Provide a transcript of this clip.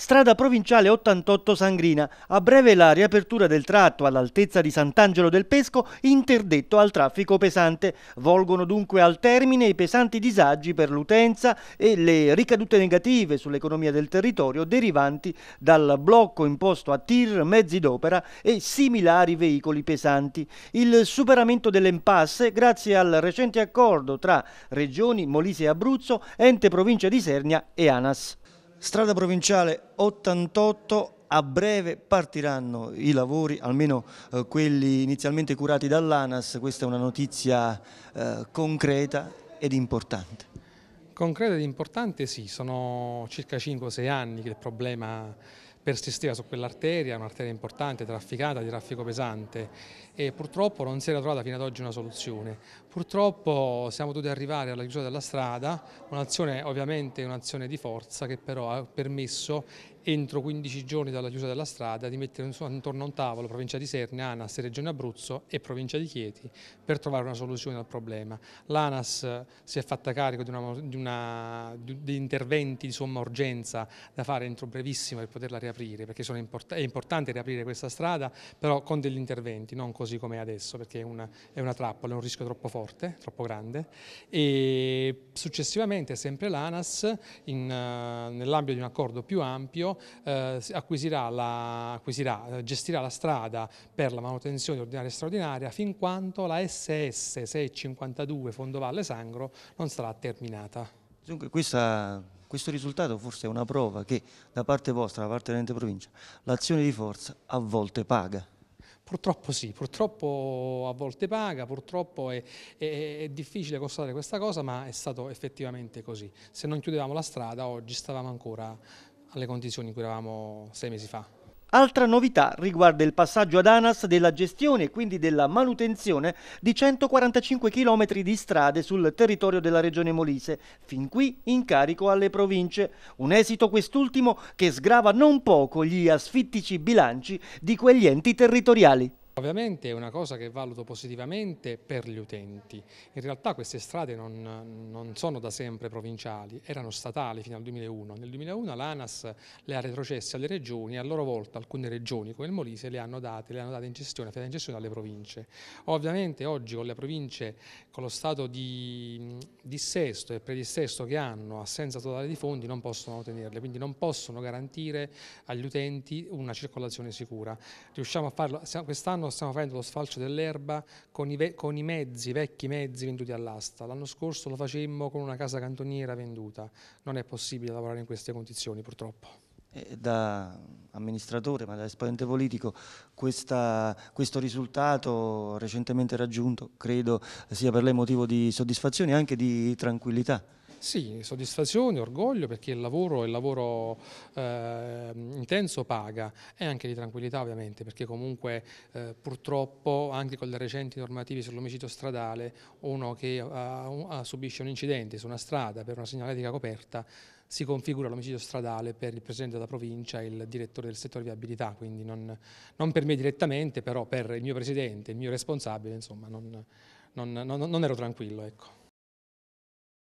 Strada provinciale 88 Sangrina. A breve la riapertura del tratto all'altezza di Sant'Angelo del Pesco interdetto al traffico pesante. Volgono dunque al termine i pesanti disagi per l'utenza e le ricadute negative sull'economia del territorio derivanti dal blocco imposto a tir, mezzi d'opera e similari veicoli pesanti. Il superamento dell'impasse grazie al recente accordo tra Regioni, Molise e Abruzzo, ente provincia di Sernia e ANAS strada provinciale 88 a breve partiranno i lavori, almeno eh, quelli inizialmente curati dall'ANAS, questa è una notizia eh, concreta ed importante. Concreta ed importante sì, sono circa 5-6 anni che il problema persisteva su quell'arteria, un'arteria importante, trafficata, di traffico pesante e purtroppo non si era trovata fino ad oggi una soluzione. Purtroppo siamo dovuti arrivare alla chiusura della strada, un'azione ovviamente un'azione di forza che però ha permesso entro 15 giorni dalla chiusa della strada di mettere intorno a un tavolo provincia di Serne, ANAS, Regione Abruzzo e provincia di Chieti per trovare una soluzione al problema. L'ANAS eh, si è fatta carico di, una, di, una, di, interventi di somma urgenza da fare entro brevissimo per poterla riaprire perché import è importante riaprire questa strada però con degli interventi, non così come adesso perché è una, è una trappola, è un rischio troppo forte, troppo grande e successivamente sempre l'ANAS eh, nell'ambito di un accordo più ampio eh, acquisirà la, acquisirà, gestirà la strada per la manutenzione ordinaria e straordinaria fin quando la SS 652 Fondovalle Sangro non sarà terminata. Dunque questa, questo risultato forse è una prova che da parte vostra, da parte dell'ente provincia, l'azione di forza a volte paga. Purtroppo sì, purtroppo a volte paga, purtroppo è, è, è, difficile constatare questa cosa, ma è stato effettivamente così. Se non chiudevamo la strada oggi stavamo ancora alle condizioni in cui eravamo sei mesi fa. Altra novità riguarda il passaggio ad ANAS della gestione e quindi della manutenzione di 145 km di strade sul territorio della regione Molise, fin qui in carico alle province. Un esito quest'ultimo che sgrava non poco gli asfittici bilanci di quegli enti territoriali. Ovviamente è una cosa che valuto positivamente per gli utenti. In realtà queste strade non, non sono da sempre provinciali, erano statali fino al 2001. Nel 2001 l'ANAS le ha retrocesse alle regioni e a loro volta alcune regioni come il Molise le hanno date, le hanno date in gestione, affidate in gestione alle province. Ovviamente oggi con le province, con lo stato di dissesto e predissesto che hanno, assenza totale di fondi, non possono tenerle, quindi non possono garantire agli utenti una circolazione sicura. Riusciamo a farlo, quest'anno stiamo facendo lo sfalcio dell'erba con i, con i mezzi, vecchi mezzi venduti all'asta. L'anno scorso lo facemmo con una casa cantoniera venduta. Non è possibile lavorare in queste condizioni purtroppo. Eh, da amministratore, ma da esponente politico, questa, questo risultato recentemente raggiunto credo sia per lei motivo di soddisfazione e anche di tranquillità. Sì, soddisfazione, orgoglio perché il lavoro, il lavoro eh, intenso paga e anche di tranquillità ovviamente perché comunque eh, purtroppo anche con le recenti normative sull'omicidio stradale uno che uh, subisce un incidente su una strada per una segnaletica coperta si configura l'omicidio stradale per il Presidente della Provincia e il Direttore del settore viabilità, quindi non, non, per me direttamente però per il mio Presidente, il mio responsabile, insomma non, non, non ero tranquillo. Ecco.